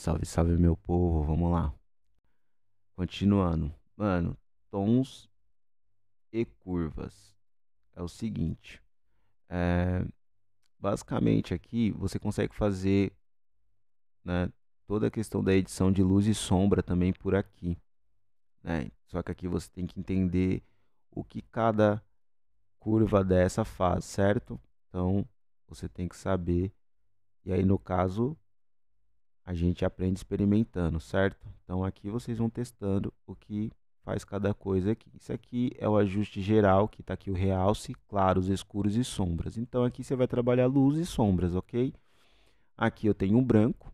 Salve, salve meu povo, vamos lá. Continuando. Mano, tons e curvas. É o seguinte. É, basicamente aqui você consegue fazer né, toda a questão da edição de luz e sombra também por aqui. Né? Só que aqui você tem que entender o que cada curva dessa faz, certo? Então você tem que saber. E aí no caso a gente aprende experimentando, certo? Então aqui vocês vão testando o que faz cada coisa aqui. Isso aqui é o ajuste geral, que está aqui o realce, claros, escuros e sombras. Então aqui você vai trabalhar luz e sombras, ok? Aqui eu tenho um branco,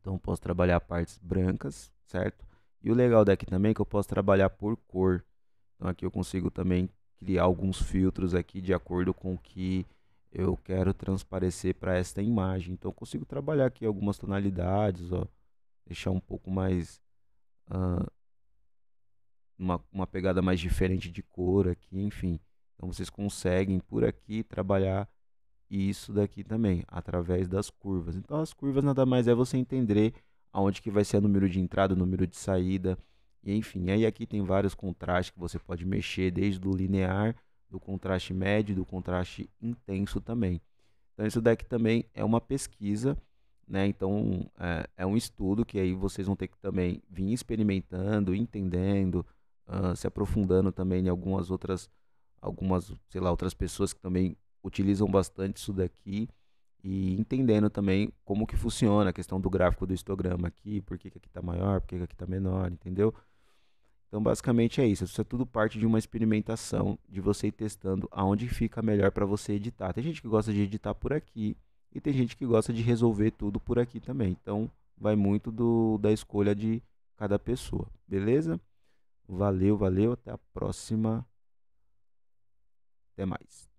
então posso trabalhar partes brancas, certo? E o legal daqui também é que eu posso trabalhar por cor. Então aqui eu consigo também criar alguns filtros aqui de acordo com o que eu quero transparecer para esta imagem. Então eu consigo trabalhar aqui algumas tonalidades, ó, deixar um pouco mais uh, uma, uma pegada mais diferente de cor aqui, enfim. Então vocês conseguem por aqui trabalhar isso daqui também, através das curvas. Então as curvas nada mais é você entender aonde que vai ser o número de entrada, o número de saída, e enfim. Aí aqui tem vários contrastes que você pode mexer, desde o linear do contraste médio, do contraste intenso também. Então, isso daqui também é uma pesquisa, né? Então, é, é um estudo que aí vocês vão ter que também vir experimentando, entendendo, uh, se aprofundando também em algumas outras, algumas, sei lá, outras pessoas que também utilizam bastante isso daqui e entendendo também como que funciona a questão do gráfico do histograma aqui, por que, que aqui está maior, por que, que aqui está menor, entendeu? Então, basicamente é isso. Isso é tudo parte de uma experimentação, de você ir testando aonde fica melhor para você editar. Tem gente que gosta de editar por aqui e tem gente que gosta de resolver tudo por aqui também. Então, vai muito do, da escolha de cada pessoa, beleza? Valeu, valeu, até a próxima. Até mais.